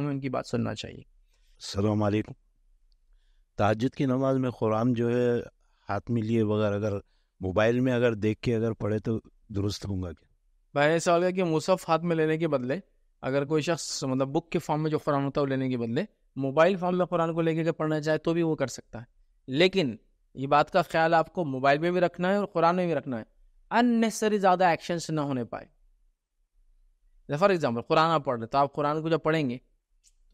हमें उनकी बात सुनना चाहिए सलामकुम की नमाज में कुरान जो है हाथ में लिए बगैर अगर मोबाइल में अगर देख के अगर पढ़े तो दुरुस्त होगा क्या भाई ऐसा हो गया कि मुसफ़ हाथ में लेने के बदले अगर कोई शख्स मतलब बुक के फॉर्म में जो कुरान होता है वो लेने के बदले मोबाइल फॉर्म में कुरान को लेके अगर पढ़ना चाहे तो भी वो कर सकता है लेकिन ये बात का ख्याल आपको मोबाइल में भी रखना है और कुरान में भी रखना है अननेसरी ज़्यादा एक्शंस ना होने पाए फॉर एग्ज़ाम्पल कुरान आप पढ़ रहे तो आप कुरान को जब पढ़ेंगे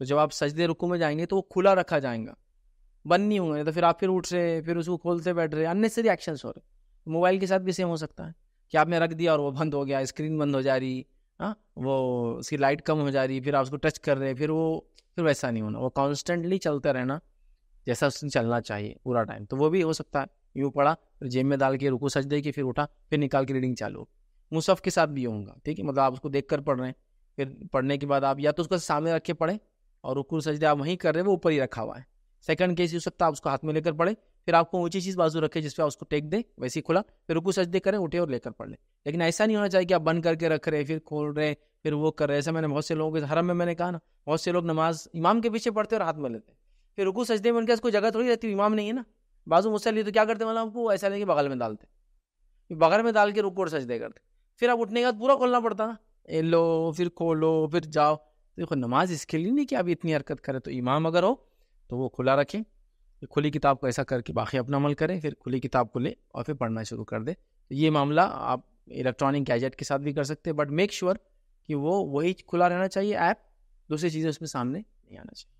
तो जब आप सजदे रुकू में जाएंगे तो वो खुला रखा जाएगा बंद नहीं होंगे नहीं तो फिर आप फिर उठ रहे फिर उसको खोलते बैठ रहे अननेसरी एक्शन हो रहे मोबाइल के साथ भी सेम हो सकता है कि आपने रख दिया और वो बंद हो गया स्क्रीन बंद हो जा रही हाँ वो उसकी लाइट कम हो जा रही फिर आप उसको टच कर रहे हैं फिर वो फिर वैसा नहीं होना वो कॉन्स्टेंटली चलते रहना जैसा उसने चलना चाहिए पूरा टाइम तो वो भी हो सकता है यूँ पढ़ा फिर जेब में डाल के रुको सज दे के फिर उठा फिर निकाल के रीडिंग चालू मुसफ़ के साथ भी होगा ठीक है मतलब आप उसको देख कर पढ़ रहे हैं फिर पढ़ने के बाद आप या तो उसको सामने रख के पढ़ें और रुकू सजदे आप वहीं कर रहे हैं वो ऊपर ही रखा हुआ है सेकंड केस हो सकता है उसको हाथ में लेकर पढ़े फिर आपको ऊंची चीज बाजू रखे जिसपे आप उसको टेक दे वैसे ही खुला फिर रुकू सजदे करें उठे और लेकर पढ़ लें लेकिन ऐसा नहीं होना चाहिए कि आप बंद करके रख रहे फिर खोल रहे फिर वो कर रहे ऐसा मैंने बहुत से लोगों के हरम में मैंने कहा ना बहुत से लोग नमाज इमाम के पीछे पढ़ते और हाथ में लेते फिर रुकू सजदे में उनके कोई जगह थोड़ी रहती इमाम नहीं है ना बाजू मुझसे लिए तो क्या करते मतलब आपको ऐसा लेके बगल में डालते बगल में डाल के रुकू और सजदे करते फिर आप उठने के बाद पूरा खोलना पड़ता ना लो फिर खोलो फिर जाओ देखो नमाज इसके लिए नहीं कि आप इतनी हरकत करें तो इमाम अगर हो तो वो खुला रखें फिर खुली किताब को ऐसा करके बाकी अपना अमल करें फिर खुली किताब को ले और फिर पढ़ना शुरू कर दे ये मामला आप इलेक्ट्रॉनिक गैजेट के साथ भी कर सकते हैं बट मेक श्योर कि वो वही खुला रहना चाहिए ऐप दूसरी चीज़ें उसमें सामने नहीं आना चाहिए